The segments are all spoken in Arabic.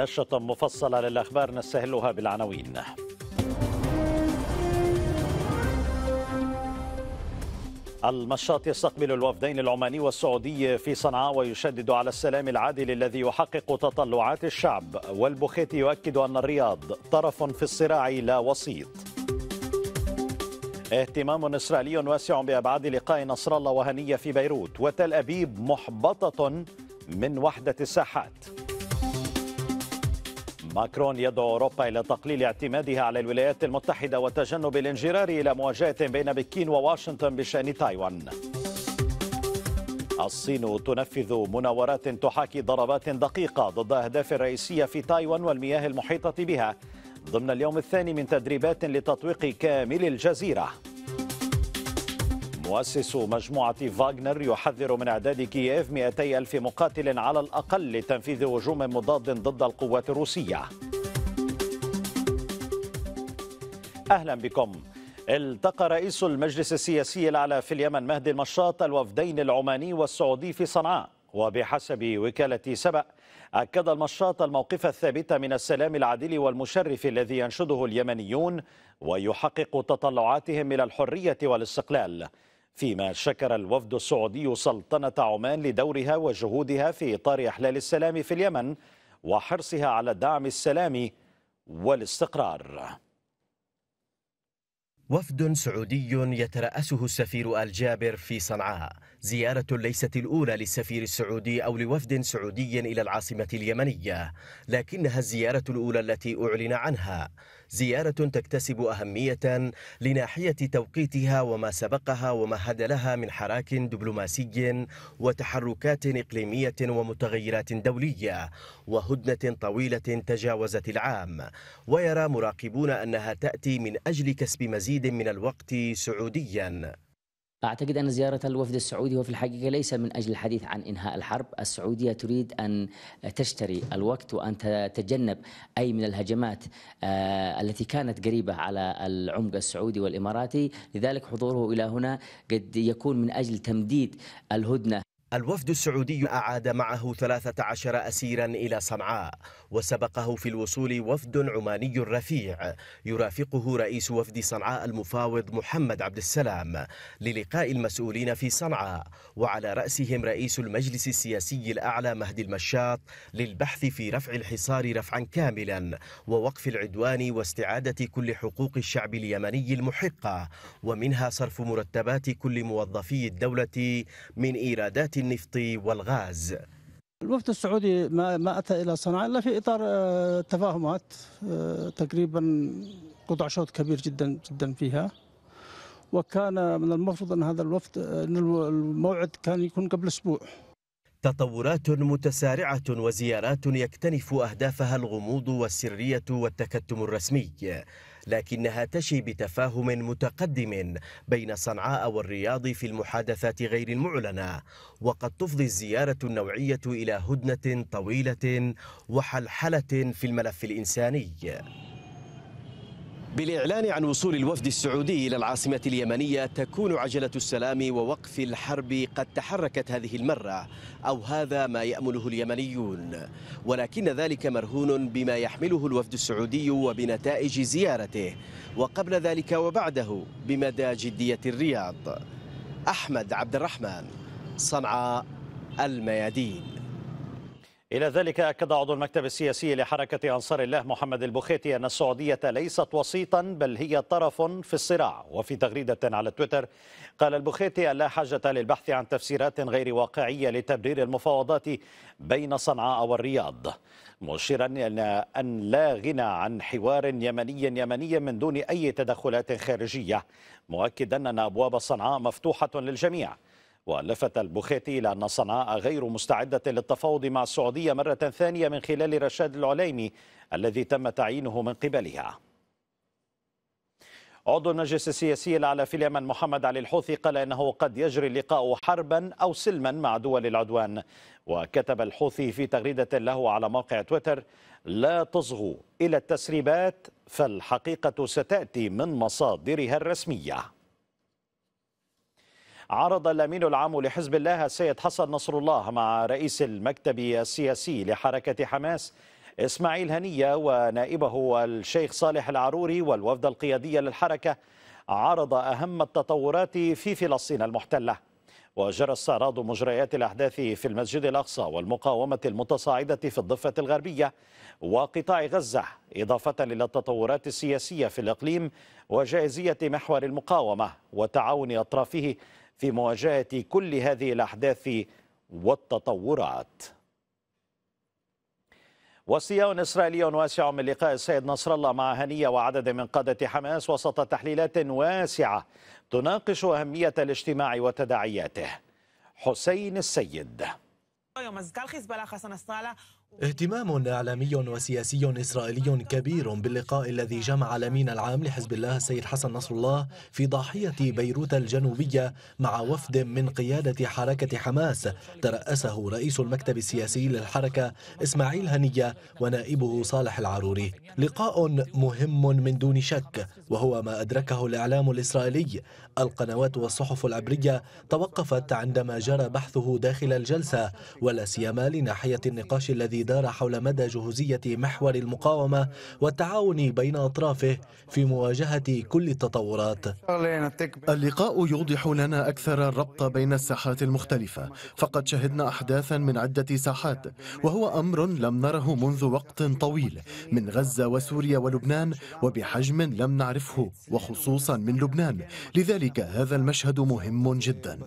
نشرة مفصلة للأخبار نستهلها بالعناوين المشاط يستقبل الوفدين العماني والسعودي في صنعاء ويشدد على السلام العادل الذي يحقق تطلعات الشعب والبخيتي يؤكد أن الرياض طرف في الصراع لا وسيط اهتمام إسرائيلي واسع بأبعاد لقاء نصر الله وهنية في بيروت وتل أبيب محبطة من وحدة الساحات ماكرون يدعو أوروبا إلى تقليل اعتمادها على الولايات المتحدة وتجنب الانجرار إلى مواجهة بين بكين وواشنطن بشأن تايوان الصين تنفذ مناورات تحاكي ضربات دقيقة ضد أهداف رئيسية في تايوان والمياه المحيطة بها ضمن اليوم الثاني من تدريبات لتطويق كامل الجزيرة مؤسس مجموعة فاغنر يحذر من إعداد كييف 200 ألف مقاتل على الأقل لتنفيذ هجوم مضاد ضد القوات الروسية أهلا بكم التقى رئيس المجلس السياسي الأعلى في اليمن مهدي المشاط الوفدين العماني والسعودي في صنعاء وبحسب وكالة سبأ أكد المشاط الموقف الثابت من السلام العادل والمشرف الذي ينشده اليمنيون ويحقق تطلعاتهم إلى الحرية والاستقلال فيما شكر الوفد السعودي سلطنة عمان لدورها وجهودها في إطار إحلال السلام في اليمن وحرصها على دعم السلام والاستقرار وفد سعودي يترأسه السفير الجابر في صنعاء زيارة ليست الأولى للسفير السعودي أو لوفد سعودي إلى العاصمة اليمنية لكنها الزيارة الأولى التي أعلن عنها زيارة تكتسب أهمية لناحية توقيتها وما سبقها وما لها من حراك دبلوماسي وتحركات إقليمية ومتغيرات دولية وهدنة طويلة تجاوزت العام ويرى مراقبون أنها تأتي من أجل كسب مزيد من الوقت سعوديا أعتقد أن زيارة الوفد السعودي هو في الحقيقة ليس من أجل الحديث عن إنهاء الحرب السعودية تريد أن تشتري الوقت وأن تتجنب أي من الهجمات آه، التي كانت قريبة على العمق السعودي والإماراتي لذلك حضوره إلى هنا قد يكون من أجل تمديد الهدنة الوفد السعودي أعاد معه 13 أسيرا إلى صنعاء وسبقه في الوصول وفد عماني رفيع يرافقه رئيس وفد صنعاء المفاوض محمد عبد السلام للقاء المسؤولين في صنعاء وعلى رأسهم رئيس المجلس السياسي الأعلى مهدي المشاط للبحث في رفع الحصار رفعا كاملا ووقف العدوان واستعادة كل حقوق الشعب اليمني المحقة ومنها صرف مرتبات كل موظفي الدولة من إيرادات النفط والغاز الوفد السعودي ما ما اتى الى صنعاء الا في اطار آه، تفاهمات آه، تقريبا قطع شوط كبير جدا جدا فيها وكان من المفروض ان هذا الوفد آه، ان الموعد كان يكون قبل اسبوع تطورات متسارعة وزيارات يكتنف أهدافها الغموض والسرية والتكتم الرسمي لكنها تشي بتفاهم متقدم بين صنعاء والرياض في المحادثات غير المعلنة وقد تفضي الزيارة النوعية إلى هدنة طويلة وحلحلة في الملف الإنساني بالإعلان عن وصول الوفد السعودي إلى العاصمة اليمنية تكون عجلة السلام ووقف الحرب قد تحركت هذه المرة أو هذا ما يأمله اليمنيون ولكن ذلك مرهون بما يحمله الوفد السعودي وبنتائج زيارته وقبل ذلك وبعده بمدى جدية الرياض أحمد عبد الرحمن صنعاء الميادين إلى ذلك أكد عضو المكتب السياسي لحركة أنصار الله محمد البخيتي أن السعودية ليست وسيطا بل هي طرف في الصراع وفي تغريدة على تويتر قال البخيتي أن لا حاجة للبحث عن تفسيرات غير واقعية لتبرير المفاوضات بين صنعاء والرياض مشيرا إلى أن لا غنى عن حوار يمني يمني من دون أي تدخلات خارجية مؤكدا أن أبواب صنعاء مفتوحة للجميع ولفت البخيتي إلى أن صنعاء غير مستعدة للتفاوض مع السعودية مرة ثانية من خلال رشاد العليمي الذي تم تعيينه من قبلها عضو المجلس السياسي الأعلى في اليمن محمد علي الحوثي قال إنه قد يجري اللقاء حربا أو سلما مع دول العدوان وكتب الحوثي في تغريدة له على موقع تويتر لا تصغوا إلى التسريبات فالحقيقة ستأتي من مصادرها الرسمية عرض الأمين العام لحزب الله السيد حسن نصر الله مع رئيس المكتب السياسي لحركة حماس إسماعيل هنية ونائبه الشيخ صالح العروري والوفد القيادي للحركة عرض أهم التطورات في فلسطين المحتلة وجرى استعراض مجريات الأحداث في المسجد الأقصى والمقاومة المتصاعدة في الضفة الغربية وقطاع غزة إضافة إلى التطورات السياسية في الإقليم وجاهزية محور المقاومة وتعاون أطرافه في مواجهة كل هذه الأحداث والتطورات وصياء إسرائيلي واسع من لقاء السيد نصر الله مع هنية وعدد من قادة حماس وسط تحليلات واسعة تناقش أهمية الاجتماع وتداعياته حسين السيد اهتمام إعلامي وسياسي إسرائيلي كبير باللقاء الذي جمع الأمين العام لحزب الله السيد حسن نصر الله في ضاحية بيروت الجنوبية مع وفد من قيادة حركة حماس ترأسه رئيس المكتب السياسي للحركة إسماعيل هنية ونائبه صالح العروري لقاء مهم من دون شك وهو ما أدركه الإعلام الإسرائيلي القنوات والصحف العبرية توقفت عندما جرى بحثه داخل الجلسة ولا سيما لناحية النقاش الذي الذي دار حول مدى جهوزية محور المقاومة والتعاون بين أطرافه في مواجهة كل التطورات اللقاء يوضح لنا أكثر الربط بين الساحات المختلفة فقد شهدنا أحداثا من عدة ساحات وهو أمر لم نره منذ وقت طويل من غزة وسوريا ولبنان وبحجم لم نعرفه وخصوصا من لبنان لذلك هذا المشهد مهم جدا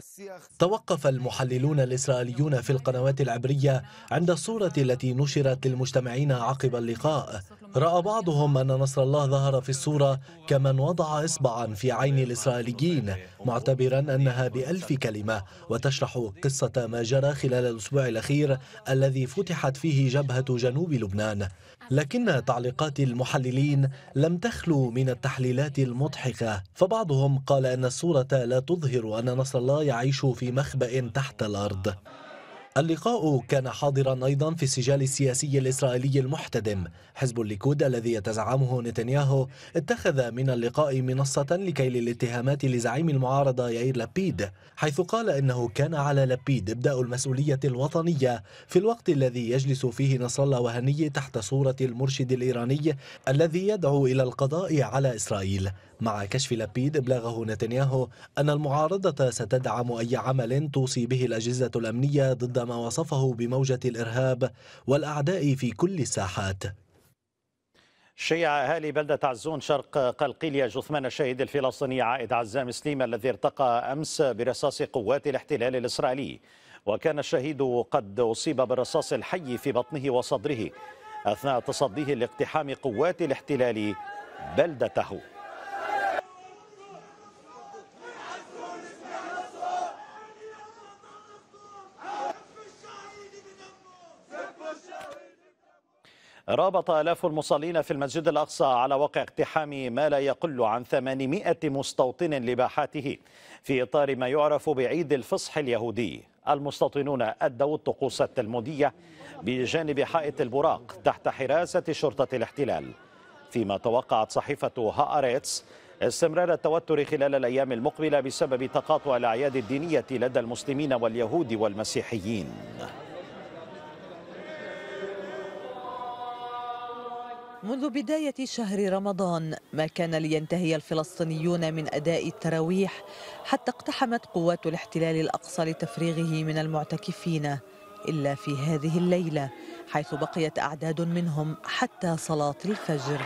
توقف المحللون الإسرائيليون في القنوات العبرية عند الصورة التي التي نشرت للمجتمعين عقب اللقاء رأى بعضهم أن نصر الله ظهر في الصورة كمن وضع إصبعا في عين الإسرائيليين معتبرا أنها بألف كلمة وتشرح قصة ما جرى خلال الأسبوع الأخير الذي فتحت فيه جبهة جنوب لبنان لكن تعليقات المحللين لم تخلو من التحليلات المضحكة فبعضهم قال أن الصورة لا تظهر أن نصر الله يعيش في مخبأ تحت الأرض اللقاء كان حاضرا أيضا في السجال السياسي الإسرائيلي المحتدم حزب الليكود الذي يتزعمه نتنياهو اتخذ من اللقاء منصة لكيل الاتهامات لزعيم المعارضة يائير لابيد حيث قال إنه كان على لابيد إبداء المسؤولية الوطنية في الوقت الذي يجلس فيه نصر الله وهني تحت صورة المرشد الإيراني الذي يدعو إلى القضاء على إسرائيل مع كشف لبيد إبلاغه نتنياهو أن المعارضة ستدعم أي عمل توصي به الأجهزة الأمنية ضد ما وصفه بموجة الإرهاب والأعداء في كل الساحات شيع أهالي بلدة عزون شرق قلقيليا جثمان الشهيد الفلسطيني عائد عزام سليم الذي ارتقى أمس برصاص قوات الاحتلال الإسرائيلي وكان الشهيد قد أصيب بالرصاص الحي في بطنه وصدره أثناء تصديه لاقتحام قوات الاحتلال بلدته رابط آلاف المصلين في المسجد الأقصى على وقع اقتحام ما لا يقل عن 800 مستوطن لباحاته في إطار ما يعرف بعيد الفصح اليهودي المستوطنون أدوا الطقوس التلمودية بجانب حائط البراق تحت حراسة شرطة الاحتلال فيما توقعت صحيفة هآريتس استمرار التوتر خلال الأيام المقبلة بسبب تقاطع الأعياد الدينية لدى المسلمين واليهود والمسيحيين منذ بداية شهر رمضان ما كان لينتهي الفلسطينيون من أداء التراويح حتى اقتحمت قوات الاحتلال الأقصى لتفريغه من المعتكفين إلا في هذه الليلة حيث بقيت أعداد منهم حتى صلاة الفجر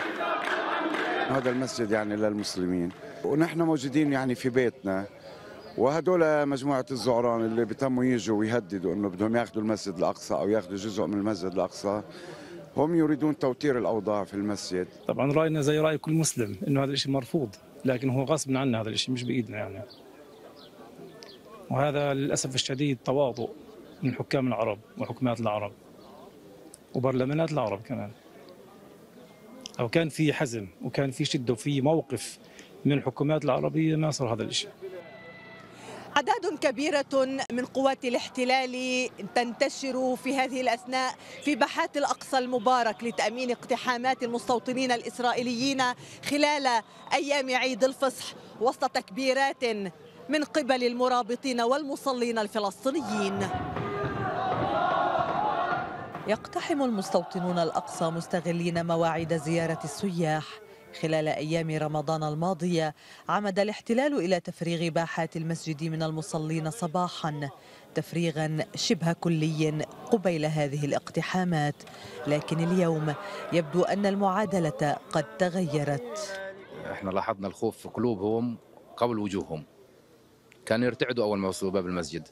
هذا المسجد يعني للمسلمين ونحن موجودين يعني في بيتنا وهدول مجموعة الزعران اللي بتموا يجوا ويهددوا انه بدهم ياخذوا المسجد الاقصى او ياخذوا جزء من المسجد الاقصى هم يريدون توتير الأوضاع في المسجد طبعا رأينا زي رأي كل مسلم أنه هذا الشيء مرفوض لكن هو غصب عنا هذا الشيء مش بإيدنا يعني وهذا للأسف الشديد تواطؤ من حكام العرب وحكومات العرب وبرلمانات العرب كمان لو كان في حزم وكان في شده وفي موقف من الحكومات العربيه ما صار هذا الشيء أعداد كبيرة من قوات الاحتلال تنتشر في هذه الأثناء في باحات الأقصى المبارك لتأمين اقتحامات المستوطنين الإسرائيليين خلال أيام عيد الفصح وسط تكبيرات من قبل المرابطين والمصلين الفلسطينيين يقتحم المستوطنون الأقصى مستغلين مواعيد زيارة السياح خلال أيام رمضان الماضية عمد الاحتلال إلى تفريغ باحات المسجد من المصلين صباحا تفريغا شبه كلي قبيل هذه الاقتحامات لكن اليوم يبدو أن المعادلة قد تغيرت احنا لاحظنا الخوف في قلوبهم قبل وجوههم كانوا يرتعدوا أول ما وصلوا باب المسجد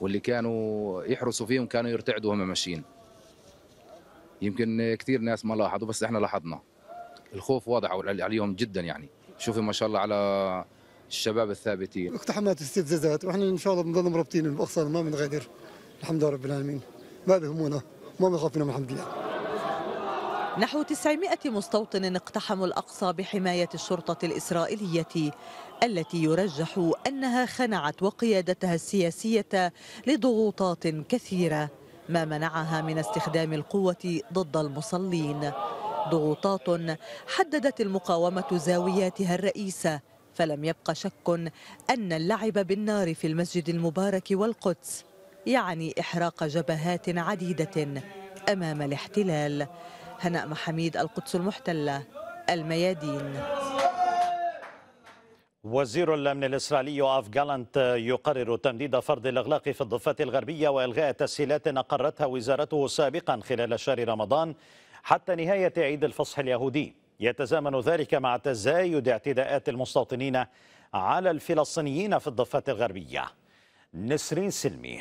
واللي كانوا يحرسوا فيهم كانوا يرتعدوا وهم ماشيين يمكن كثير ناس ما لاحظوا بس احنا لاحظنا الخوف واضح عليهم جدا يعني شوفي ما شاء الله على الشباب الثابتين اقتحامات استفزازات واحنا ان شاء الله بنضل مربطين باقصى ما بنغادر الحمد لله رب العالمين ما بهمونا ما بخافنا الحمد لله نحو 900 مستوطن اقتحموا الأقصى بحماية الشرطة الإسرائيلية التي يرجح أنها خنعت وقيادتها السياسية لضغوطات كثيرة ما منعها من استخدام القوة ضد المصلين ضغوطات حددت المقاومة زاوياتها الرئيسة فلم يبقى شك أن اللعب بالنار في المسجد المبارك والقدس يعني إحراق جبهات عديدة أمام الاحتلال هناء محميد القدس المحتلة الميادين وزير الأمن الإسرائيلي أف جالانت يقرر تمديد فرض الإغلاق في الضفة الغربية وإلغاء تسهيلات أقرتها وزارته سابقا خلال شهر رمضان حتى نهاية عيد الفصح اليهودي يتزامن ذلك مع تزايد اعتداءات المستوطنين على الفلسطينيين في الضفة الغربية نسرين سلمي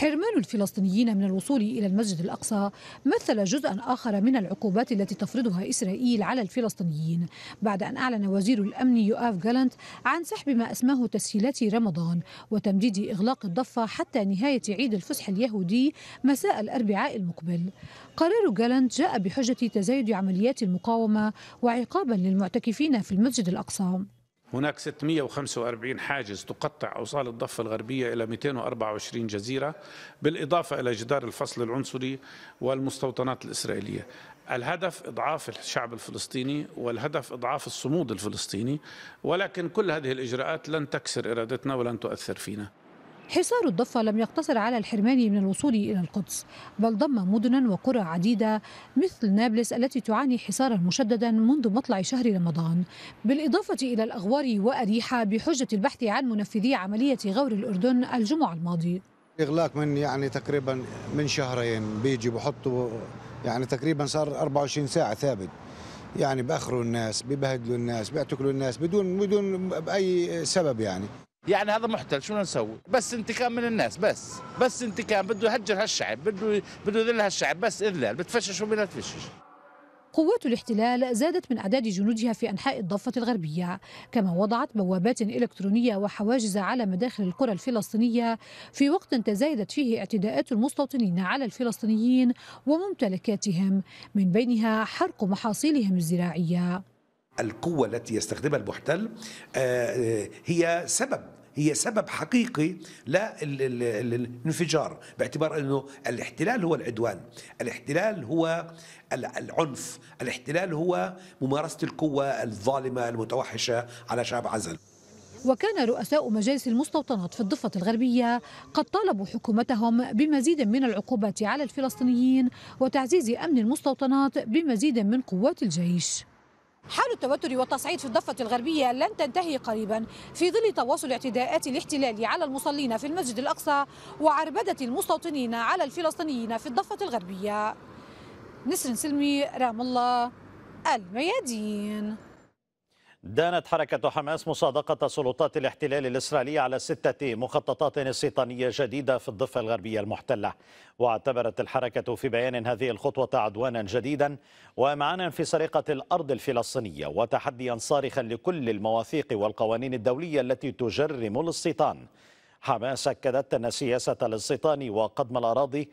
حرمان الفلسطينيين من الوصول إلى المسجد الأقصى مثل جزءا آخر من العقوبات التي تفرضها إسرائيل على الفلسطينيين بعد أن أعلن وزير الأمن يؤاف جالنت عن سحب ما أسماه تسهيلات رمضان وتمديد إغلاق الضفة حتى نهاية عيد الفصح اليهودي مساء الأربعاء المقبل قرار جالنت جاء بحجة تزايد عمليات المقاومة وعقابا للمعتكفين في المسجد الأقصى هناك 645 حاجز تقطع أوصال الضفة الغربية إلى 224 جزيرة بالإضافة إلى جدار الفصل العنصري والمستوطنات الإسرائيلية الهدف إضعاف الشعب الفلسطيني والهدف إضعاف الصمود الفلسطيني ولكن كل هذه الإجراءات لن تكسر إرادتنا ولن تؤثر فينا حصار الضفة لم يقتصر على الحرمان من الوصول إلى القدس بل ضم مدنا وقرى عديدة مثل نابلس التي تعاني حصارا مشددا منذ مطلع شهر رمضان بالإضافة إلى الأغوار وأريحة بحجة البحث عن منفذي عملية غور الأردن الجمعة الماضي إغلاق من يعني تقريبا من شهرين بيجي بحطوا يعني تقريبا صار 24 ساعة ثابت يعني بأخروا الناس ببهدلوا الناس بيعتقلوا الناس بدون بدون بأي سبب يعني يعني هذا محتل شو نسوي بس انتقام من الناس بس بس انتقام بده يهجر هالشعب بده بده يذل هالشعب بس اذلال بتفشش وما تفشش قوات الاحتلال زادت من أعداد جنودها في أنحاء الضفة الغربية كما وضعت بوابات إلكترونية وحواجز على مداخل القرى الفلسطينية في وقت تزايدت فيه اعتداءات المستوطنين على الفلسطينيين وممتلكاتهم من بينها حرق محاصيلهم الزراعية القوة التي يستخدمها المحتل آه، آه، هي سبب هي سبب حقيقي للانفجار باعتبار انه الاحتلال هو العدوان، الاحتلال هو العنف، الاحتلال هو ممارسة القوة الظالمة المتوحشة على شعب عزل. وكان رؤساء مجالس المستوطنات في الضفة الغربية قد طالبوا حكومتهم بمزيد من العقوبات على الفلسطينيين وتعزيز أمن المستوطنات بمزيد من قوات الجيش حال التوتر والتصعيد في الضفة الغربية لن تنتهي قريبا في ظل تواصل اعتداءات الاحتلال على المصلين في المسجد الأقصى وعربدة المستوطنين على الفلسطينيين في الضفة الغربية نسر سلمي رام الله الميادين دانت حركة حماس مصادقة سلطات الاحتلال الإسرائيلي على ستة مخططات استيطانية جديدة في الضفة الغربية المحتلة واعتبرت الحركة في بيان هذه الخطوة عدوانا جديدا ومعانا في سرقة الأرض الفلسطينية وتحديا صارخا لكل المواثيق والقوانين الدولية التي تجرم الاستيطان حماس أكدت أن سياسة الاستيطان وقدم الأراضي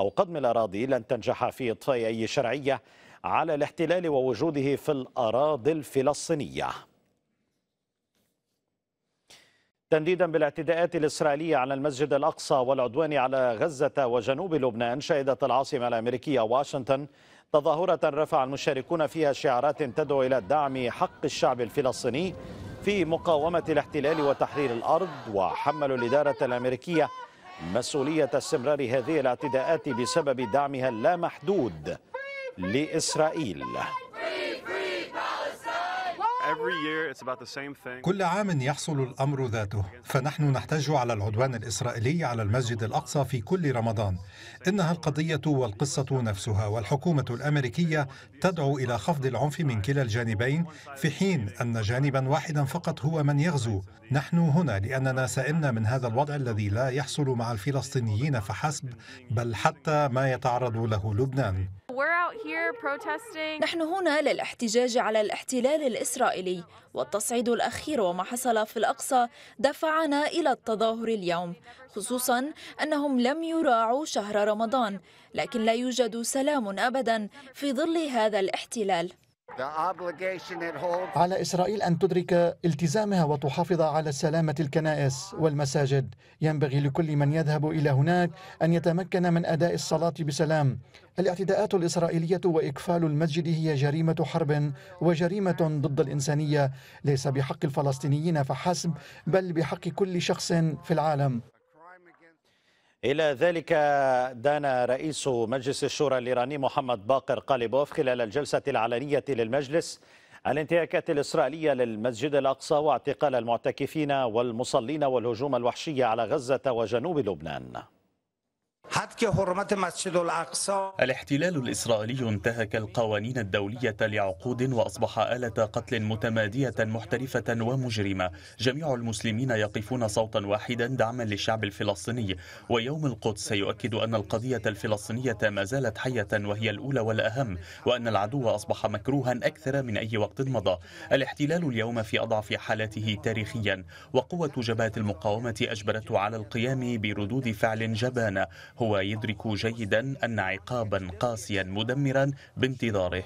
أو قدم الأراضي لن تنجح في إطفاء أي شرعية على الاحتلال ووجوده في الأراضي الفلسطينية تنديدا بالاعتداءات الإسرائيلية على المسجد الأقصى والعدوان على غزة وجنوب لبنان شهدت العاصمة الأمريكية واشنطن تظاهرة رفع المشاركون فيها شعارات تدعو إلى دعم حق الشعب الفلسطيني في مقاومة الاحتلال وتحرير الأرض وحملوا الإدارة الأمريكية مسؤولية استمرار هذه الاعتداءات بسبب دعمها اللامحدود لإسرائيل كل عام يحصل الامر ذاته فنحن نحتج على العدوان الاسرائيلي على المسجد الاقصى في كل رمضان انها القضيه والقصه نفسها والحكومه الامريكيه تدعو الى خفض العنف من كلا الجانبين في حين ان جانبا واحدا فقط هو من يغزو نحن هنا لاننا سئمنا من هذا الوضع الذي لا يحصل مع الفلسطينيين فحسب بل حتى ما يتعرض له لبنان نحن هنا للاحتجاج على الاحتلال الإسرائيلي والتصعيد الأخير وما حصل في الأقصى دفعنا إلى التظاهر اليوم خصوصا أنهم لم يراعوا شهر رمضان لكن لا يوجد سلام أبدا في ظل هذا الاحتلال على إسرائيل أن تدرك التزامها وتحافظ على سلامة الكنائس والمساجد ينبغي لكل من يذهب إلى هناك أن يتمكن من أداء الصلاة بسلام الاعتداءات الإسرائيلية وإقفال المسجد هي جريمة حرب وجريمة ضد الإنسانية ليس بحق الفلسطينيين فحسب بل بحق كل شخص في العالم إلى ذلك دان رئيس مجلس الشورى الإيراني محمد باقر قاليبوف خلال الجلسة العلنية للمجلس الانتهاكات الإسرائيلية للمسجد الأقصى واعتقال المعتكفين والمصلين والهجوم الوحشي على غزة وجنوب لبنان الاحتلال الإسرائيلي انتهك القوانين الدولية لعقود وأصبح آلة قتل متمادية محترفة ومجرمة جميع المسلمين يقفون صوتا واحدا دعما للشعب الفلسطيني ويوم القدس يؤكد أن القضية الفلسطينية ما زالت حية وهي الأولى والأهم وأن العدو أصبح مكروها أكثر من أي وقت مضى الاحتلال اليوم في أضعف حالاته تاريخيا وقوة جبهة المقاومة أجبرته على القيام بردود فعل جبانة هو يدرك جيدا أن عقابا قاسيا مدمرا بانتظاره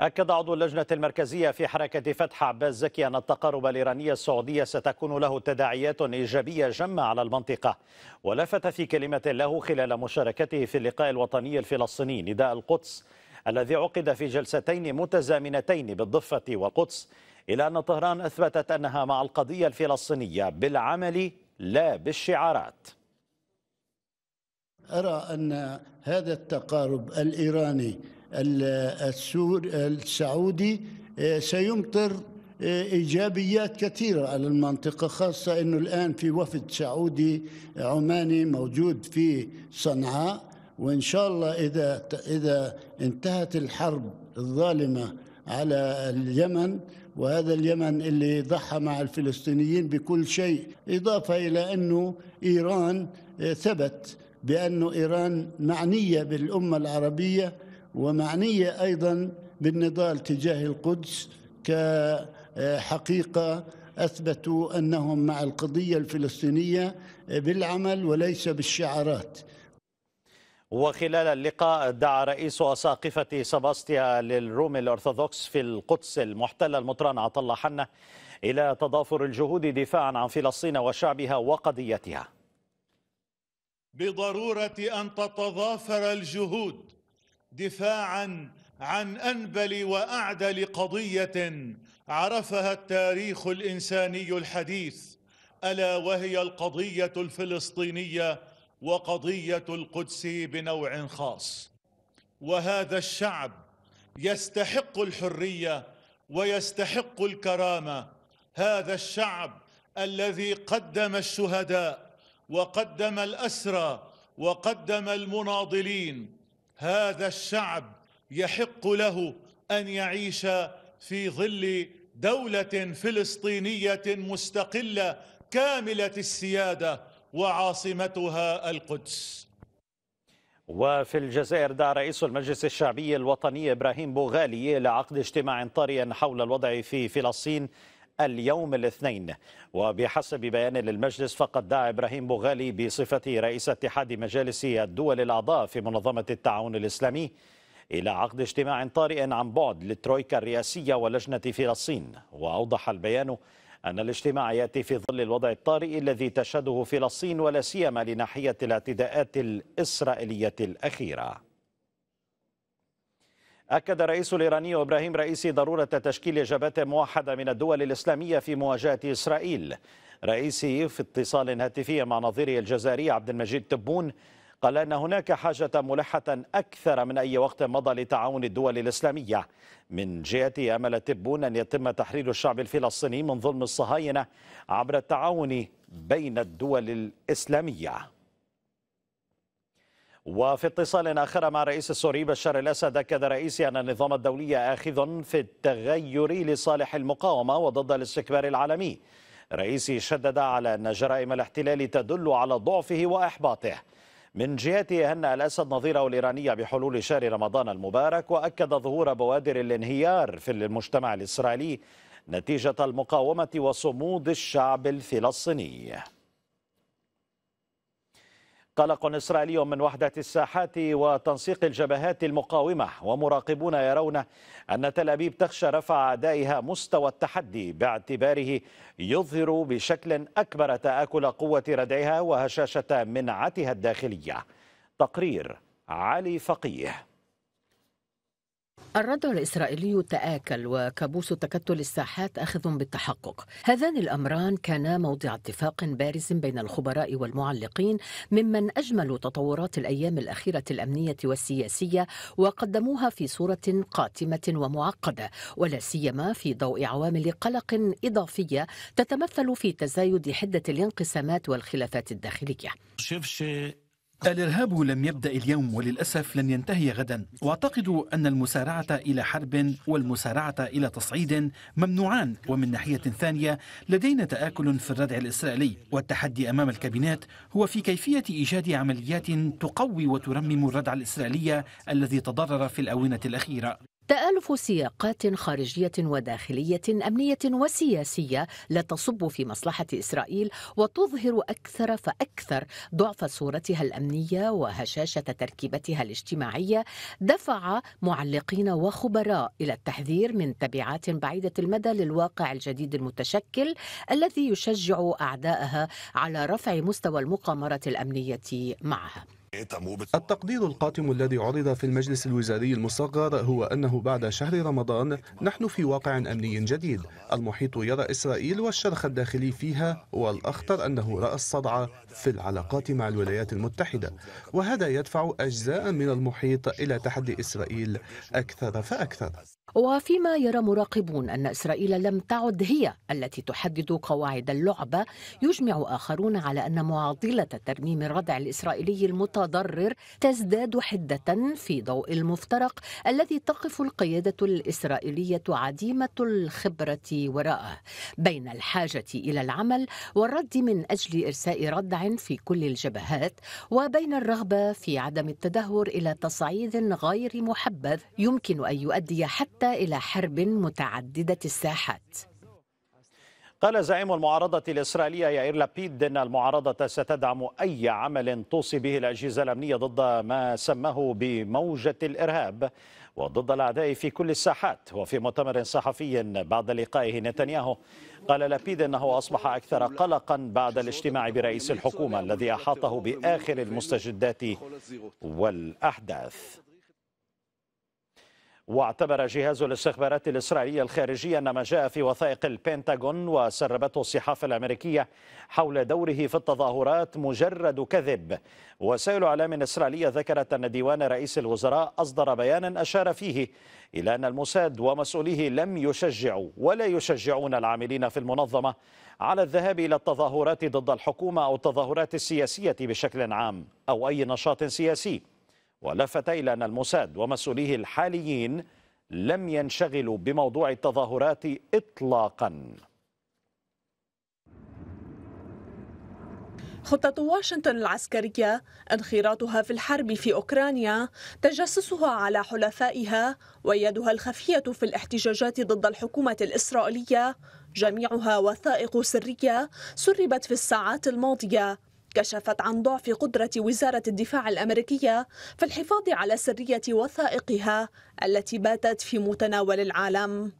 أكد عضو اللجنة المركزية في حركة فتح عباس زكي أن التقارب الإيراني السعودية ستكون له تداعيات إيجابية جمة على المنطقة ولفت في كلمة له خلال مشاركته في اللقاء الوطني الفلسطيني نداء القدس الذي عقد في جلستين متزامنتين بالضفة والقدس إلى أن طهران أثبتت أنها مع القضية الفلسطينية بالعمل لا بالشعارات أرى أن هذا التقارب الإيراني السعودي آه، سيمطر آه، ايجابيات كثيره على المنطقه خاصه انه الان في وفد سعودي عماني موجود في صنعاء وان شاء الله اذا اذا انتهت الحرب الظالمه على اليمن وهذا اليمن اللي ضحى مع الفلسطينيين بكل شيء اضافه الى انه ايران آه، ثبت بأن إيران معنية بالأمة العربية ومعنية أيضا بالنضال تجاه القدس كحقيقة أثبتوا أنهم مع القضية الفلسطينية بالعمل وليس بالشعارات وخلال اللقاء دعا رئيس أساقفة سباستيا للروم الأرثوذكس في القدس المحتلة المطران عطل حنة إلى تضافر الجهود دفاعا عن فلسطين وشعبها وقضيتها بضروره ان تتضافر الجهود دفاعا عن انبل واعدل قضيه عرفها التاريخ الانساني الحديث الا وهي القضيه الفلسطينيه وقضيه القدس بنوع خاص وهذا الشعب يستحق الحريه ويستحق الكرامه هذا الشعب الذي قدم الشهداء وقدم الأسرى وقدم المناضلين هذا الشعب يحق له أن يعيش في ظل دولة فلسطينية مستقلة كاملة السيادة وعاصمتها القدس وفي الجزائر دعا رئيس المجلس الشعبي الوطني إبراهيم بوغالي لعقد اجتماع طارئ حول الوضع في فلسطين اليوم الاثنين وبحسب بيان للمجلس فقد دعا إبراهيم بوغالي بصفته رئيس اتحاد مجالس الدول الأعضاء في منظمة التعاون الإسلامي إلى عقد اجتماع طارئ عن بعد للترويكا الرئاسية ولجنة فلسطين وأوضح البيان أن الاجتماع يأتي في ظل الوضع الطارئ الذي تشهده فلسطين ولا سيما لناحية الاعتداءات الإسرائيلية الأخيرة أكد الرئيس الإيراني إبراهيم رئيسي ضرورة تشكيل إجابات موحدة من الدول الإسلامية في مواجهة إسرائيل رئيسي في اتصال هاتفي مع نظيره الجزائري عبد المجيد تبون قال أن هناك حاجة ملحة أكثر من أي وقت مضى لتعاون الدول الإسلامية من جهته أمل تبون أن يتم تحرير الشعب الفلسطيني من ظلم الصهاينة عبر التعاون بين الدول الإسلامية وفي اتصال آخر مع الرئيس السوري بشار الأسد أكد رئيسي أن النظام الدولي آخذ في التغير لصالح المقاومة وضد الاستكبار العالمي رئيسي شدد على أن جرائم الاحتلال تدل على ضعفه وإحباطه من جهته هن الأسد نظيره الإيرانية بحلول شهر رمضان المبارك وأكد ظهور بوادر الانهيار في المجتمع الإسرائيلي نتيجة المقاومة وصمود الشعب الفلسطيني قلق إسرائيلي من وحدة الساحات وتنسيق الجبهات المقاومة ومراقبون يرون أن تل أبيب تخشى رفع أعدائها مستوى التحدي باعتباره يظهر بشكل أكبر تآكل قوة ردعها وهشاشة منعتها الداخلية تقرير علي فقيه الردع الإسرائيلي تآكل وكابوس تكتل الساحات أخذ بالتحقق هذان الأمران كانا موضع اتفاق بارز بين الخبراء والمعلقين ممن أجملوا تطورات الأيام الأخيرة الأمنية والسياسية وقدموها في صورة قاتمة ومعقدة ولا سيما في ضوء عوامل قلق إضافية تتمثل في تزايد حدة الانقسامات والخلافات الداخلية الإرهاب لم يبدأ اليوم وللأسف لن ينتهي غدا وأعتقد أن المسارعة إلى حرب والمسارعة إلى تصعيد ممنوعان ومن ناحية ثانية لدينا تآكل في الردع الإسرائيلي والتحدي أمام الكابينات هو في كيفية إيجاد عمليات تقوي وترمم الردع الإسرائيلية الذي تضرر في الآونة الأخيرة تآلف سياقات خارجية وداخلية أمنية وسياسية لا تصب في مصلحة إسرائيل وتظهر أكثر فأكثر ضعف صورتها الأمنية وهشاشة تركيبتها الاجتماعية دفع معلقين وخبراء إلى التحذير من تبعات بعيدة المدى للواقع الجديد المتشكل الذي يشجع أعدائها على رفع مستوى المقامرة الأمنية معها. التقدير القاتم الذي عرض في المجلس الوزاري المصغر هو أنه بعد شهر رمضان نحن في واقع أمني جديد المحيط يرى إسرائيل والشرخ الداخلي فيها والأخطر أنه رأى الصدع في العلاقات مع الولايات المتحدة وهذا يدفع أجزاء من المحيط إلى تحدي إسرائيل أكثر فأكثر وفيما يرى مراقبون أن إسرائيل لم تعد هي التي تحدد قواعد اللعبة يجمع آخرون على أن معضلة ترميم الردع الإسرائيلي المتضرر تزداد حدة في ضوء المفترق الذي تقف القيادة الإسرائيلية عديمة الخبرة وراءه بين الحاجة إلى العمل والرد من أجل إرساء ردع في كل الجبهات وبين الرغبة في عدم التدهور إلى تصعيد غير محبذ يمكن أن يؤدي حتى حتى إلى حرب متعددة الساحات قال زعيم المعارضة الإسرائيلية يائر لابيد أن المعارضة ستدعم أي عمل توصي به الأجهزة الأمنية ضد ما سماه بموجة الإرهاب وضد الأعداء في كل الساحات وفي مؤتمر صحفي بعد لقائه نتنياهو قال لابيد أنه أصبح أكثر قلقا بعد الاجتماع برئيس الحكومة الذي أحاطه بآخر المستجدات والأحداث واعتبر جهاز الاستخبارات الإسرائيلية الخارجي أن ما جاء في وثائق البنتاغون وسربته الصحافة الأمريكية حول دوره في التظاهرات مجرد كذب وسائل إعلام إسرائيلية ذكرت أن ديوان رئيس الوزراء أصدر بيانا أشار فيه إلى أن الموساد ومسؤوليه لم يشجعوا ولا يشجعون العاملين في المنظمة على الذهاب إلى التظاهرات ضد الحكومة أو التظاهرات السياسية بشكل عام أو أي نشاط سياسي ولفت إلى أن الموساد ومسؤوليه الحاليين لم ينشغلوا بموضوع التظاهرات إطلاقاً خطة واشنطن العسكرية انخراطها في الحرب في أوكرانيا تجسسها على حلفائها ويدها الخفية في الاحتجاجات ضد الحكومة الإسرائيلية جميعها وثائق سرية سربت في الساعات الماضية كشفت عن ضعف قدرة وزارة الدفاع الأمريكية في الحفاظ على سرية وثائقها التي باتت في متناول العالم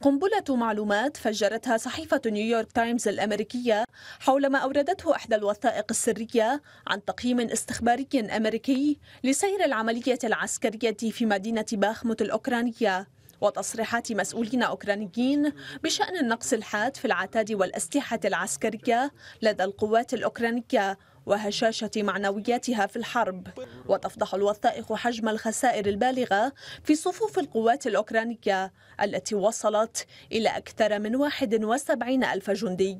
قنبلة معلومات فجرتها صحيفة نيويورك تايمز الأمريكية حول ما أوردته إحدى الوثائق السرية عن تقييم استخباري أمريكي لسير العملية العسكرية في مدينة باخموت الأوكرانية وتصريحات مسؤولين أوكرانيين بشأن النقص الحاد في العتاد والأسلحة العسكرية لدى القوات الأوكرانية وهشاشة معنوياتها في الحرب وتفضح الوثائق حجم الخسائر البالغة في صفوف القوات الأوكرانية التي وصلت إلى أكثر من 71 ألف جندي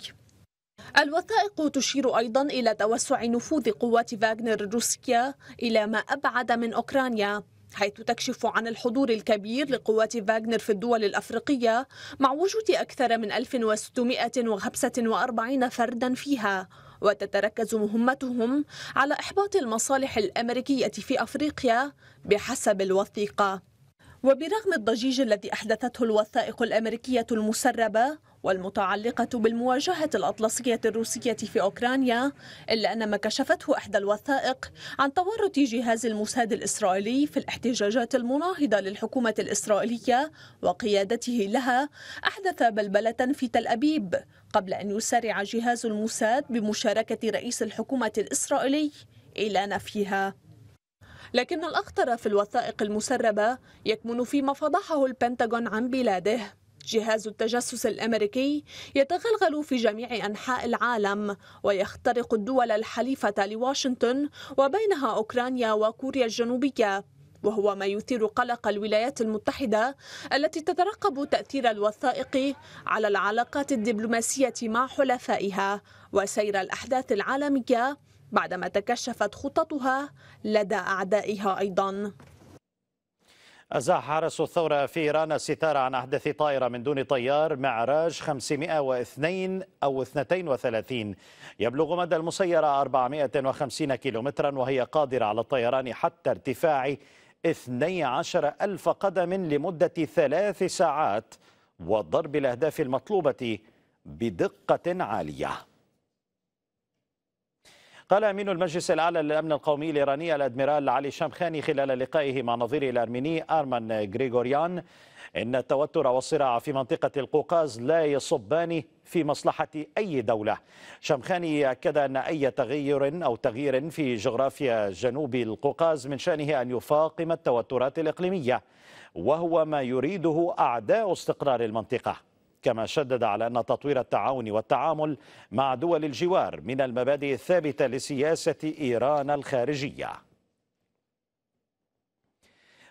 الوثائق تشير أيضا إلى توسع نفوذ قوات فاغنر الروسية إلى ما أبعد من أوكرانيا حيث تكشف عن الحضور الكبير لقوات فاغنر في الدول الأفريقية مع وجود أكثر من 1645 فردا فيها وتتركز مهمتهم على إحباط المصالح الأمريكية في أفريقيا بحسب الوثيقة وبرغم الضجيج الذي أحدثته الوثائق الأمريكية المسربة والمتعلقة بالمواجهة الأطلسية الروسية في أوكرانيا إلا أن ما كشفته إحدى الوثائق عن تورط جهاز الموساد الإسرائيلي في الاحتجاجات المناهضة للحكومة الإسرائيلية وقيادته لها أحدث بلبلة في تل أبيب قبل أن يسارع جهاز الموساد بمشاركة رئيس الحكومة الإسرائيلي إلى نفيها لكن الأخطر في الوثائق المسربة يكمن فيما فضحه البنتاغون عن بلاده جهاز التجسس الأمريكي يتغلغل في جميع أنحاء العالم ويخترق الدول الحليفة لواشنطن وبينها أوكرانيا وكوريا الجنوبية وهو ما يثير قلق الولايات المتحدة التي تترقب تأثير الوثائق على العلاقات الدبلوماسية مع حلفائها وسير الأحداث العالمية بعدما تكشفت خططها لدى أعدائها أيضاً أزاح حرس الثورة في إيران الستار عن أحداث طائرة من دون طيار معراج 502 أو 32 يبلغ مدى المسيرة 450 كيلومترا وهي قادرة على الطيران حتى ارتفاع 12 ألف قدم لمدة ثلاث ساعات وضرب الأهداف المطلوبة بدقة عالية قال أمين المجلس الأعلى للأمن القومي الإيراني الأدميرال علي شمخاني خلال لقائه مع نظيره الأرميني أرمن غريغوريان إن التوتر والصراع في منطقة القوقاز لا يصبان في مصلحة أي دولة شمخاني أكد أن أي تغير أو تغيير في جغرافيا جنوب القوقاز من شأنه أن يفاقم التوترات الإقليمية وهو ما يريده أعداء استقرار المنطقة كما شدد على أن تطوير التعاون والتعامل مع دول الجوار من المبادئ الثابتة لسياسة إيران الخارجية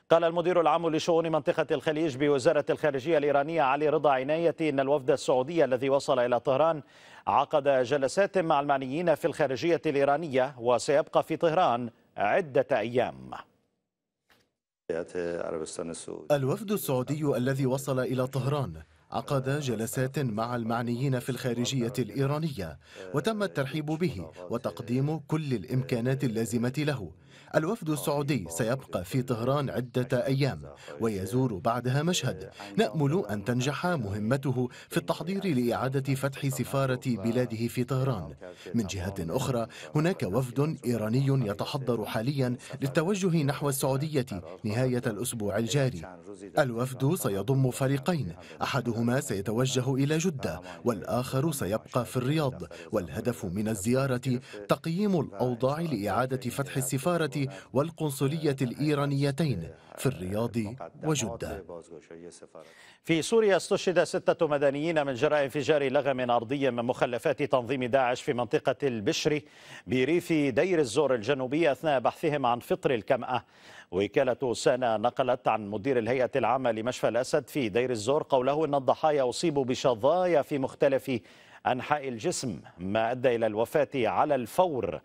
قال المدير العام لشؤون منطقة الخليج بوزارة الخارجية الإيرانية علي رضا عناية إن الوفد السعودي الذي وصل إلى طهران عقد جلسات مع المعنيين في الخارجية الإيرانية وسيبقى في طهران عدة أيام الوفد السعودي الذي وصل إلى طهران عقد جلسات مع المعنيين في الخارجية الإيرانية وتم الترحيب به وتقديم كل الإمكانات اللازمة له الوفد السعودي سيبقى في طهران عدة أيام ويزور بعدها مشهد نأمل أن تنجح مهمته في التحضير لإعادة فتح سفارة بلاده في طهران من جهة أخرى هناك وفد إيراني يتحضر حاليا للتوجه نحو السعودية نهاية الأسبوع الجاري الوفد سيضم فريقين أحدهما سيتوجه إلى جدة والآخر سيبقى في الرياض والهدف من الزيارة تقييم الأوضاع لإعادة فتح السفارة والقنصلية الإيرانيتين في الرياض وجدة في سوريا استشهد ستة مدنيين من جراء انفجار لغم أرضي من مخلفات تنظيم داعش في منطقة البشري بريف دير الزور الجنوبي أثناء بحثهم عن فطر الكمأة وكالة سانا نقلت عن مدير الهيئة العامة لمشفى الأسد في دير الزور قوله أن الضحايا أصيبوا بشظايا في مختلف أنحاء الجسم ما أدى إلى الوفاة على الفور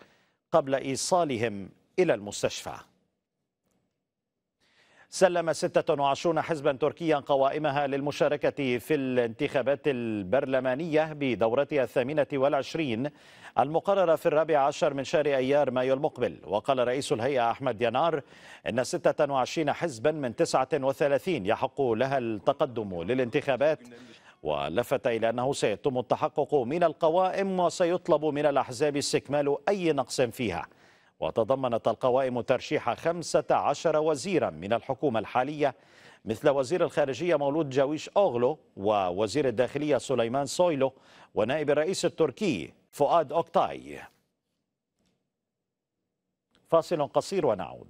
قبل إيصالهم إلى المستشفى سلم 26 حزبا تركيا قوائمها للمشاركة في الانتخابات البرلمانية بدورتها الثامنة والعشرين المقررة في الرابع عشر من شهر أيار مايو المقبل وقال رئيس الهيئة أحمد ينار إن 26 حزبا من 39 يحق لها التقدم للانتخابات ولفت إلى أنه سيتم التحقق من القوائم وسيطلب من الأحزاب استكمال أي نقص فيها وتضمنت القوائم ترشيح 15 وزيرا من الحكومة الحالية مثل وزير الخارجية مولود جاويش أوغلو ووزير الداخلية سليمان سويلو ونائب الرئيس التركي فؤاد أوكتاي فاصل قصير ونعود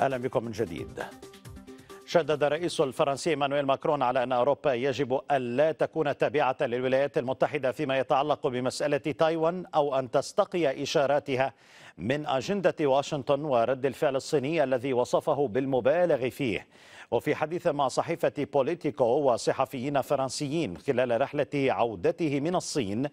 أهلا بكم من جديد شدد الرئيس الفرنسي مانويل ماكرون على أن أوروبا يجب ألا تكون تابعة للولايات المتحدة فيما يتعلق بمسألة تايوان أو أن تستقي إشاراتها من أجندة واشنطن ورد الفعل الصيني الذي وصفه بالمبالغ فيه وفي حديث مع صحيفة بوليتيكو وصحفيين فرنسيين خلال رحلة عودته من الصين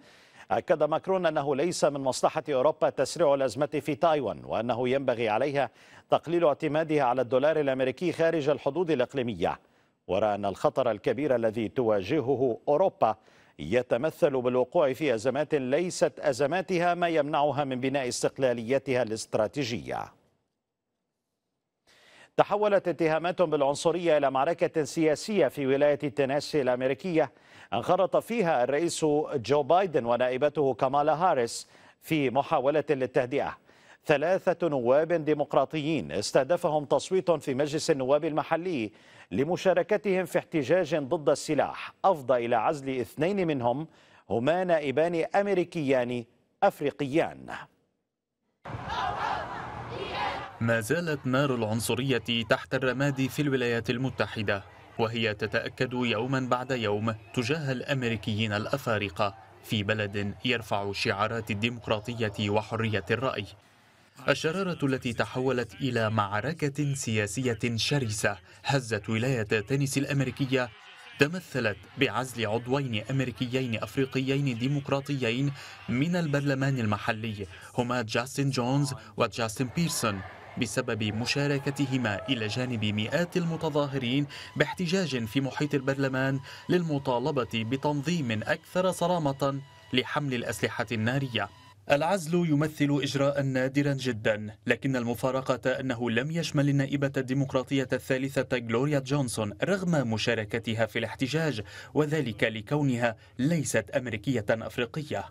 أكد ماكرون أنه ليس من مصلحة أوروبا تسريع الأزمة في تايوان وأنه ينبغي عليها تقليل اعتمادها على الدولار الأمريكي خارج الحدود الإقليمية ورأى أن الخطر الكبير الذي تواجهه أوروبا يتمثل بالوقوع في أزمات ليست أزماتها ما يمنعها من بناء استقلاليتها الاستراتيجية تحولت اتهامات بالعنصرية إلى معركة سياسية في ولاية تناسي الأمريكية انخرط فيها الرئيس جو بايدن ونائبته كامالا هاريس في محاولة للتهدئة ثلاثة نواب ديمقراطيين استهدفهم تصويت في مجلس النواب المحلي لمشاركتهم في احتجاج ضد السلاح أفضى إلى عزل اثنين منهم هما نائبان أمريكيان أفريقيان ما زالت نار العنصرية تحت الرماد في الولايات المتحدة وهي تتأكد يوما بعد يوم تجاه الأمريكيين الأفارقة في بلد يرفع شعارات الديمقراطية وحرية الرأي الشرارة التي تحولت إلى معركة سياسية شرسة هزت ولاية تنس الأمريكية تمثلت بعزل عضوين أمريكيين أفريقيين ديمقراطيين من البرلمان المحلي هما جاستن جونز وجاستن بيرسون بسبب مشاركتهما إلى جانب مئات المتظاهرين باحتجاج في محيط البرلمان للمطالبة بتنظيم أكثر صرامة لحمل الأسلحة النارية العزل يمثل إجراء نادرا جدا لكن المفارقة أنه لم يشمل النائبة الديمقراطية الثالثة غلوريا جونسون رغم مشاركتها في الاحتجاج وذلك لكونها ليست أمريكية أفريقية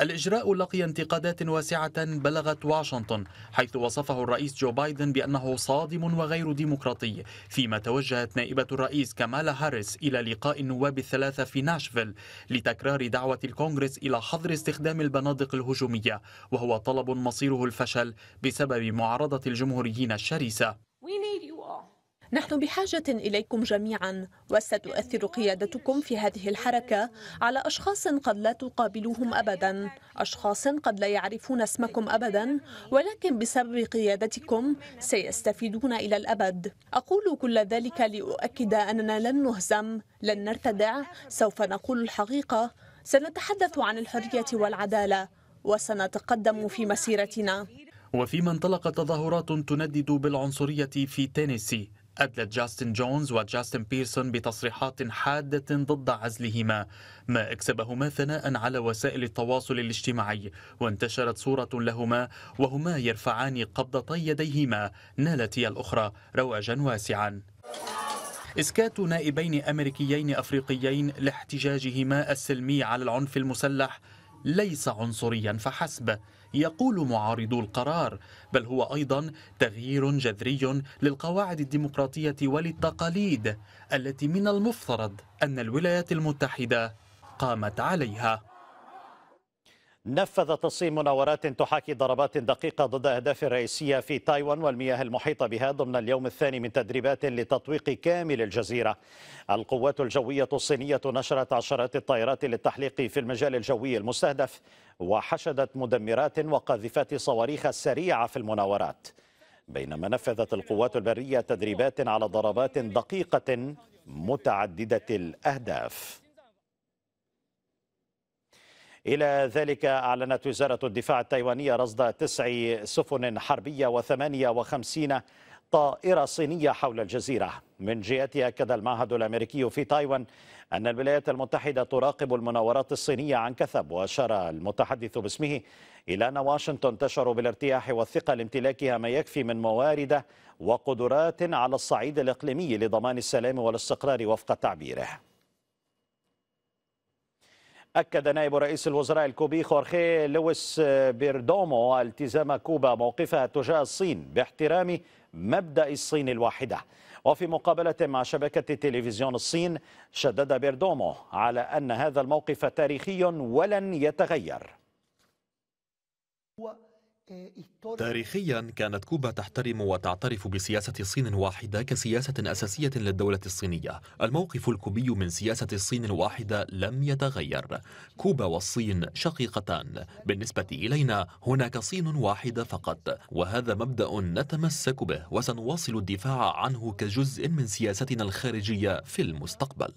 الإجراء لقي انتقادات واسعة بلغت واشنطن حيث وصفه الرئيس جو بايدن بأنه صادم وغير ديمقراطي فيما توجهت نائبة الرئيس كمالا هاريس إلى لقاء النواب الثلاثة في ناشفيل لتكرار دعوة الكونغرس إلى حظر استخدام البنادق الهجومية وهو طلب مصيره الفشل بسبب معارضة الجمهوريين الشرسة نحن بحاجة إليكم جميعا وستؤثر قيادتكم في هذه الحركة على أشخاص قد لا تقابلوهم أبدا أشخاص قد لا يعرفون اسمكم أبدا ولكن بسبب قيادتكم سيستفيدون إلى الأبد أقول كل ذلك لأؤكد أننا لن نهزم لن نرتدع سوف نقول الحقيقة سنتحدث عن الحرية والعدالة وسنتقدم في مسيرتنا وفيما انطلقت تظاهرات تندد بالعنصرية في تينيسي أدلت جاستن جونز وجاستن بيرسون بتصريحات حادة ضد عزلهما ما أكسبهما ثناء على وسائل التواصل الاجتماعي وانتشرت صورة لهما وهما يرفعان قبضتي يديهما نالتي الأخرى رواجا واسعا إسكات نائبين أمريكيين أفريقيين لاحتجاجهما السلمي على العنف المسلح ليس عنصريا فحسب يقول معارضو القرار بل هو ايضا تغيير جذري للقواعد الديمقراطيه وللتقاليد التي من المفترض ان الولايات المتحده قامت عليها نفذ تصميم مناورات تحاكي ضربات دقيقة ضد أهداف رئيسية في تايوان والمياه المحيطة بها ضمن اليوم الثاني من تدريبات لتطويق كامل الجزيرة القوات الجوية الصينية نشرت عشرات الطائرات للتحليق في المجال الجوي المستهدف وحشدت مدمرات وقاذفات صواريخ سريعة في المناورات بينما نفذت القوات البرية تدريبات على ضربات دقيقة متعددة الأهداف إلى ذلك أعلنت وزارة الدفاع التايوانية رصد تسع سفن حربية و58 طائرة صينية حول الجزيرة من جهتها أكد المعهد الأمريكي في تايوان أن الولايات المتحدة تراقب المناورات الصينية عن كثب وأشار المتحدث باسمه إلى أن واشنطن تشعر بالارتياح والثقة لامتلاكها ما يكفي من موارد وقدرات على الصعيد الإقليمي لضمان السلام والاستقرار وفق تعبيره أكد نائب رئيس الوزراء الكوبي خورخي لويس بيردومو التزام كوبا موقفها تجاه الصين باحترام مبدأ الصين الواحدة وفي مقابلة مع شبكة تلفزيون الصين شدد بيردومو على أن هذا الموقف تاريخي ولن يتغير تاريخيا كانت كوبا تحترم وتعترف بسياسة الصين الواحدة كسياسة أساسية للدولة الصينية الموقف الكوبي من سياسة الصين الواحدة لم يتغير كوبا والصين شقيقتان بالنسبة إلينا هناك صين واحدة فقط وهذا مبدأ نتمسك به وسنواصل الدفاع عنه كجزء من سياستنا الخارجية في المستقبل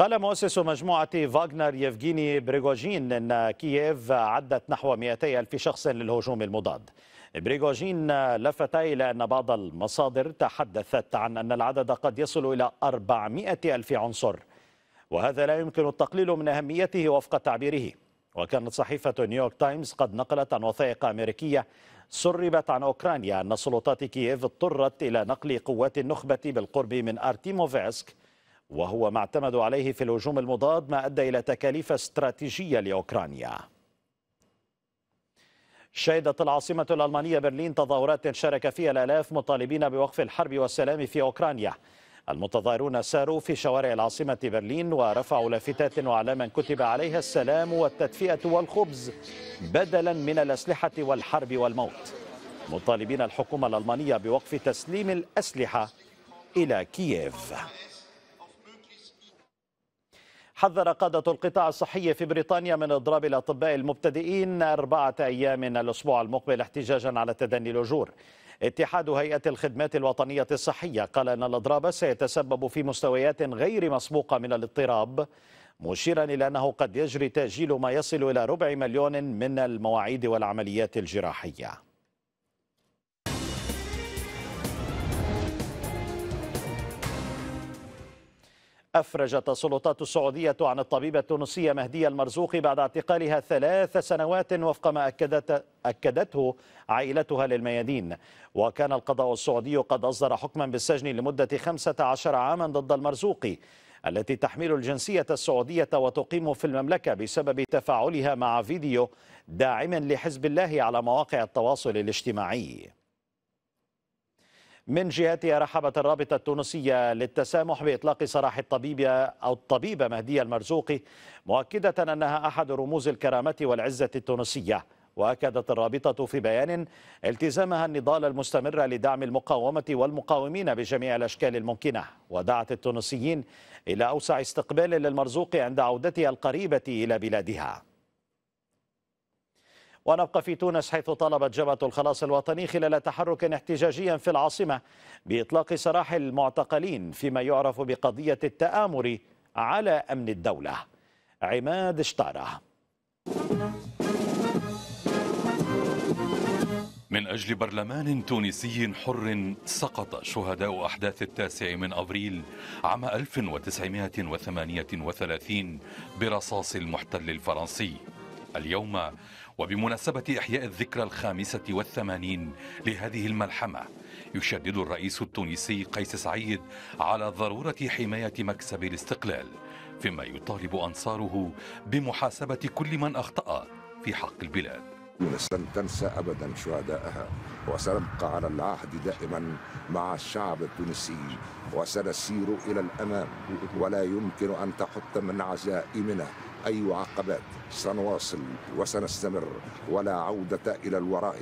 قال مؤسس مجموعة فاغنر يفغيني بريغوجين أن كييف عدت نحو 200 ألف شخص للهجوم المضاد بريغوجين لفت إلى أن بعض المصادر تحدثت عن أن العدد قد يصل إلى 400 ألف عنصر وهذا لا يمكن التقليل من أهميته وفق تعبيره وكانت صحيفة نيويورك تايمز قد نقلت عن وثائق أمريكية سربت عن أوكرانيا أن سلطات كييف اضطرت إلى نقل قوات النخبة بالقرب من أرتيموفيسك وهو ما اعتمدوا عليه في الهجوم المضاد ما أدى إلى تكاليف استراتيجية لأوكرانيا شهدت العاصمة الألمانية برلين تظاهرات شارك فيها الآلاف مطالبين بوقف الحرب والسلام في أوكرانيا المتظاهرون ساروا في شوارع العاصمة برلين ورفعوا لافتات وعلاما كتب عليها السلام والتدفئة والخبز بدلا من الأسلحة والحرب والموت مطالبين الحكومة الألمانية بوقف تسليم الأسلحة إلى كييف حذر قادة القطاع الصحي في بريطانيا من إضراب الأطباء المبتدئين أربعة أيام من الأسبوع المقبل احتجاجا على تدني الأجور اتحاد هيئة الخدمات الوطنية الصحية قال أن الإضراب سيتسبب في مستويات غير مسبوقة من الاضطراب مشيرا إلى أنه قد يجري تأجيل ما يصل إلى ربع مليون من المواعيد والعمليات الجراحية أفرجت السلطات السعودية عن الطبيبة التونسية مهدية المرزوق بعد اعتقالها ثلاث سنوات وفق ما أكدت أكدته عائلتها للميادين وكان القضاء السعودي قد أصدر حكما بالسجن لمدة 15 عاما ضد المرزوق التي تحمل الجنسية السعودية وتقيم في المملكة بسبب تفاعلها مع فيديو داعما لحزب الله على مواقع التواصل الاجتماعي من جهتها رحبت الرابطة التونسية للتسامح بإطلاق سراح الطبيب أو الطبيبة مهدية المرزوقي مؤكدة أنها أحد رموز الكرامة والعزة التونسية وأكدت الرابطة في بيان التزامها النضال المستمر لدعم المقاومة والمقاومين بجميع الأشكال الممكنة ودعت التونسيين إلى أوسع استقبال للمرزوق عند عودتها القريبة إلى بلادها ونبقى في تونس حيث طالبت جبهة الخلاص الوطني خلال تحرك احتجاجي في العاصمة بإطلاق سراح المعتقلين فيما يعرف بقضية التآمر على أمن الدولة عماد شطارة من أجل برلمان تونسي حر سقط شهداء أحداث التاسع من أبريل عام 1938 برصاص المحتل الفرنسي اليوم وبمناسبة إحياء الذكرى الخامسة والثمانين لهذه الملحمة يشدد الرئيس التونسي قيس سعيد على ضرورة حماية مكسب الاستقلال فيما يطالب أنصاره بمحاسبة كل من أخطأ في حق البلاد تونس لن تنسى أبدا شهدائها وسنبقى على العهد دائما مع الشعب التونسي وسنسير إلى الأمام ولا يمكن أن تحط من عزائمنا أي عقبات سنواصل وسنستمر ولا عودة إلى الوراء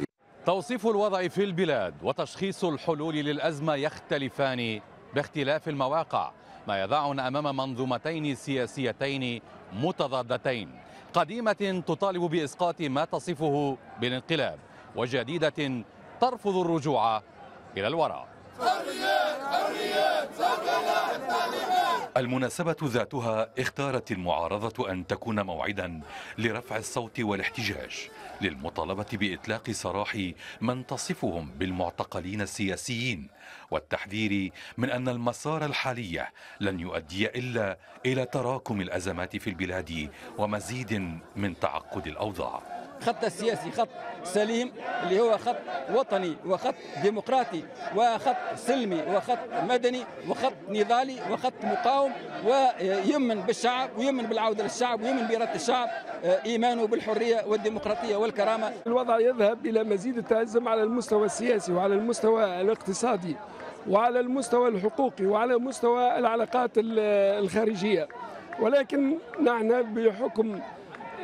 توصيف الوضع في البلاد وتشخيص الحلول للأزمة يختلفان باختلاف المواقع ما يضعنا أمام منظومتين سياسيتين متضادتين قديمة تطالب بإسقاط ما تصفه بالانقلاب وجديدة ترفض الرجوع إلى الوراء المناسبة ذاتها اختارت المعارضة أن تكون موعدا لرفع الصوت والاحتجاج للمطالبة بإطلاق سراح من تصفهم بالمعتقلين السياسيين والتحذير من أن المسار الحالي لن يؤدي إلا إلى تراكم الأزمات في البلاد ومزيد من تعقد الأوضاع خط السياسي خط سليم اللي هو خط وطني وخط ديمقراطي وخط سلمي وخط مدني وخط نضالي وخط مقاوم ويمن بالشعب ويمن بالعودة للشعب ويمن بإرادة الشعب آه، إيمانه بالحرية والديمقراطية والكرامة الوضع يذهب إلى مزيد التأزم على المستوى السياسي وعلى المستوى الاقتصادي وعلى المستوى الحقوقي وعلى مستوى العلاقات الخارجية ولكن نحن بحكم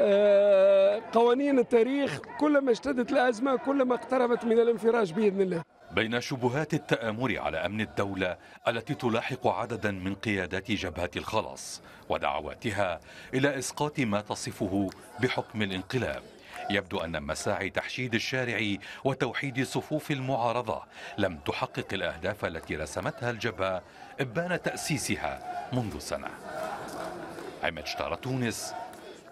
آه، قوانين التاريخ كلما اشتدت الأزمة كلما اقتربت من الانفراج بإذن الله بين شبهات التآمر على أمن الدولة التي تلاحق عددا من قيادات جبهة الخلاص ودعواتها إلى إسقاط ما تصفه بحكم الانقلاب يبدو أن مساعي تحشيد الشارع وتوحيد صفوف المعارضة لم تحقق الأهداف التي رسمتها الجبهة إبان تأسيسها منذ سنة عماد تونس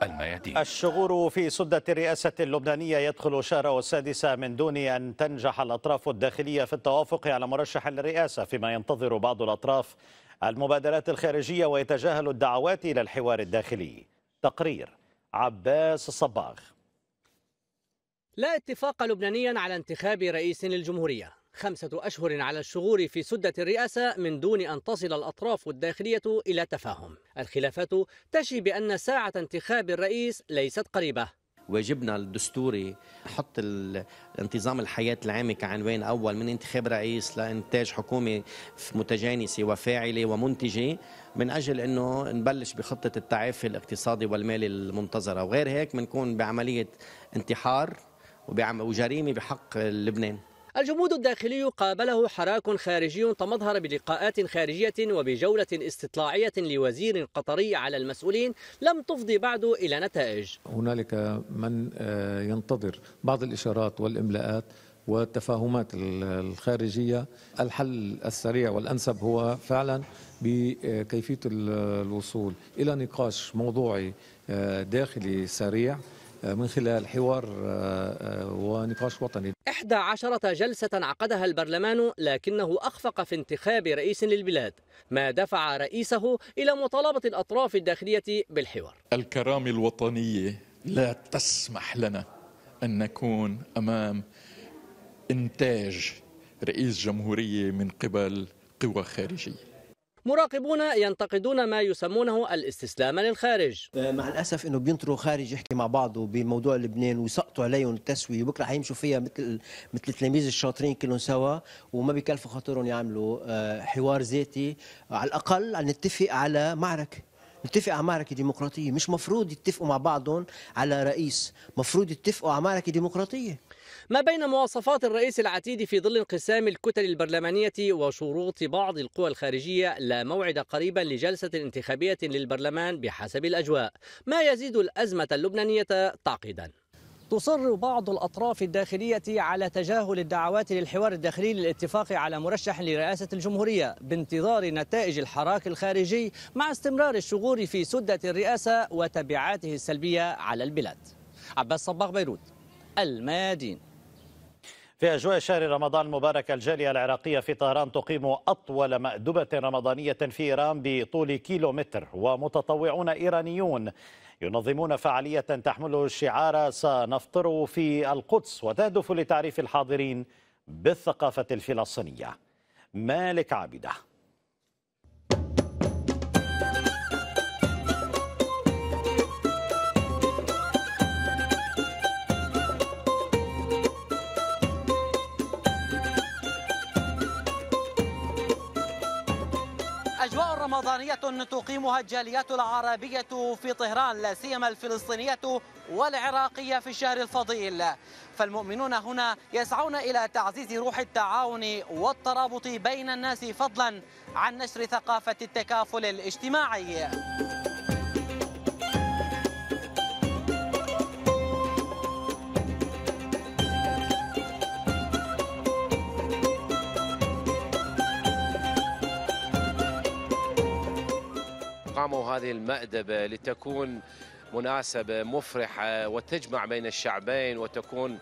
الميادين الشغور في سدة الرئاسة اللبنانية يدخل شهره السادس من دون أن تنجح الأطراف الداخلية في التوافق على مرشح للرئاسة فيما ينتظر بعض الأطراف المبادرات الخارجية ويتجاهل الدعوات إلى الحوار الداخلي تقرير عباس الصباغ لا اتفاق لبنانيا على انتخاب رئيس للجمهورية خمسة أشهر على الشغور في سدة الرئاسة من دون أن تصل الأطراف الداخلية إلى تفاهم الخلافات تشي بأن ساعة انتخاب الرئيس ليست قريبة واجبنا الدستوري نحط انتظام الحياة العامة كعنوان أول من انتخاب رئيس لإنتاج حكومة متجانسة وفاعلة ومنتجة من أجل أنه نبلش بخطة التعافي الاقتصادي والمالي المنتظرة وغير هيك بنكون بعملية انتحار وجريمة بحق لبنان الجمود الداخلي قابله حراك خارجي تمظهر بلقاءات خارجية وبجولة استطلاعية لوزير قطري على المسؤولين لم تفضي بعد إلى نتائج هنالك من آه، ينتظر بعض الإشارات والإملاءات والتفاهمات الخارجية الحل السريع والأنسب هو فعلا بكيفية الوصول إلى نقاش موضوعي آه، داخلي سريع من خلال حوار آه، آه، ونقاش وطني 11 جلسة عقدها البرلمان لكنه أخفق في انتخاب رئيس للبلاد ما دفع رئيسه إلى مطالبة الأطراف الداخلية بالحوار الكرامة الوطنية لا تسمح لنا أن نكون أمام إنتاج رئيس جمهورية من قبل قوى خارجية مراقبون ينتقدون ما يسمونه الاستسلام للخارج آه، مع الاسف انه بينطروا خارج يحكي مع بعضه بموضوع لبنان ويسقطوا عليهم التسويه بكره حيمشوا فيها مثل مثل التلاميذ الشاطرين كلهم سوا وما بيكلفوا خاطرهم يعملوا آه، حوار ذاتي على الاقل نتفق على معركه نتفق على معركة ديمقراطية مش مفروض يتفقوا مع بعضهم على رئيس مفروض يتفقوا على معركة ديمقراطية ما بين مواصفات الرئيس العتيد في ظل انقسام الكتل البرلمانية وشروط بعض القوى الخارجية لا موعد قريبا لجلسة انتخابية للبرلمان بحسب الأجواء ما يزيد الأزمة اللبنانية تعقيدا تصر بعض الأطراف الداخلية على تجاهل الدعوات للحوار الداخلي للاتفاق على مرشح لرئاسة الجمهورية بانتظار نتائج الحراك الخارجي مع استمرار الشغور في سدة الرئاسة وتبعاته السلبية على البلاد عباس صباغ بيروت المادين في أجواء شهر رمضان المبارك الجالية العراقية في طهران تقيم أطول مأدبة رمضانية في إيران بطول كيلومتر ومتطوعون إيرانيون ينظمون فعالية تحمل شعار سنفطر في القدس وتهدف لتعريف الحاضرين بالثقافة الفلسطينية مالك عابده وطنية تقيمها الجاليات العربية في طهران لا سيما الفلسطينية والعراقية في الشهر الفضيل فالمؤمنون هنا يسعون إلى تعزيز روح التعاون والترابط بين الناس فضلا عن نشر ثقافة التكافل الاجتماعي قدموا هذه المأدبة لتكون مناسبة مفرحة وتجمع بين الشعبين وتكون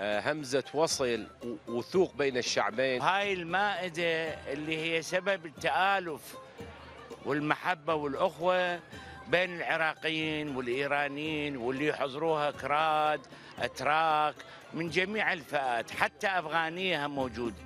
آه، همزة وصل وثوق بين الشعبين هاي المائدة اللي هي سبب التآلف والمحبة والأخوة بين العراقيين والإيرانيين واللي يحضروها كراد أتراك من جميع الفئات حتى أفغانية هم موجودة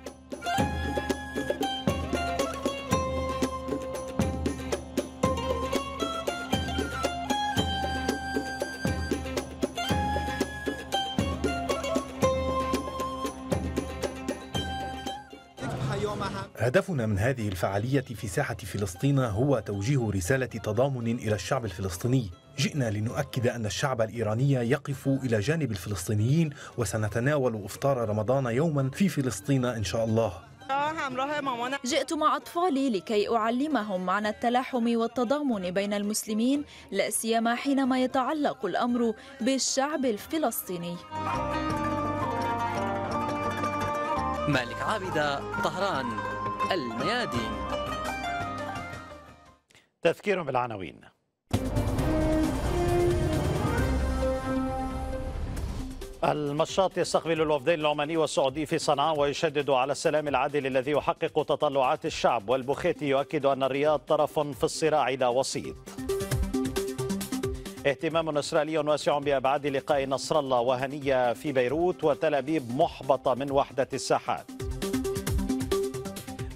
هدفنا من هذه الفعالية في ساحة فلسطين هو توجيه رسالة تضامن إلى الشعب الفلسطيني جئنا لنؤكد أن الشعب الإيراني يقف إلى جانب الفلسطينيين وسنتناول إفطار رمضان يوما في فلسطين إن شاء الله جئت مع أطفالي لكي أعلمهم معنى التلاحم والتضامن بين المسلمين لا سيما حينما يتعلق الأمر بالشعب الفلسطيني مالك عابدة طهران الميادين تذكير بالعناوين المشاط يستقبل الوفدين العماني والسعودي في صنعاء ويشدد على السلام العادل الذي يحقق تطلعات الشعب والبخيتي يؤكد أن الرياض طرف في الصراع لا وسيط اهتمام إسرائيلي واسع بأبعاد لقاء نصر الله وهنية في بيروت وتل أبيب محبطة من وحدة الساحات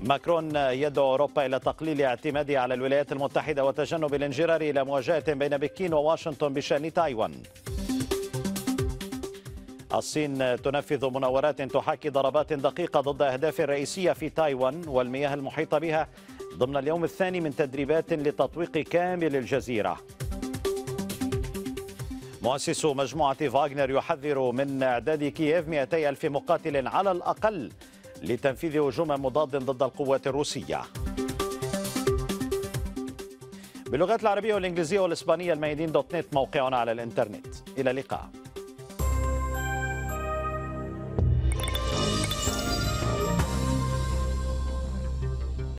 ماكرون يدعو أوروبا إلى تقليل اعتمادها على الولايات المتحدة وتجنب الانجرار إلى مواجهة بين بكين وواشنطن بشأن تايوان الصين تنفذ مناورات تحاكي ضربات دقيقة ضد أهداف رئيسية في تايوان والمياه المحيطة بها ضمن اليوم الثاني من تدريبات لتطويق كامل الجزيرة مؤسس مجموعة فاغنر يحذر من إعداد كييف 200 ألف مقاتل على الأقل لتنفيذ هجوم مضاد ضد القوات الروسية باللغات العربية والإنجليزية والإسبانية الميادين دوت نت موقعنا على الإنترنت إلى اللقاء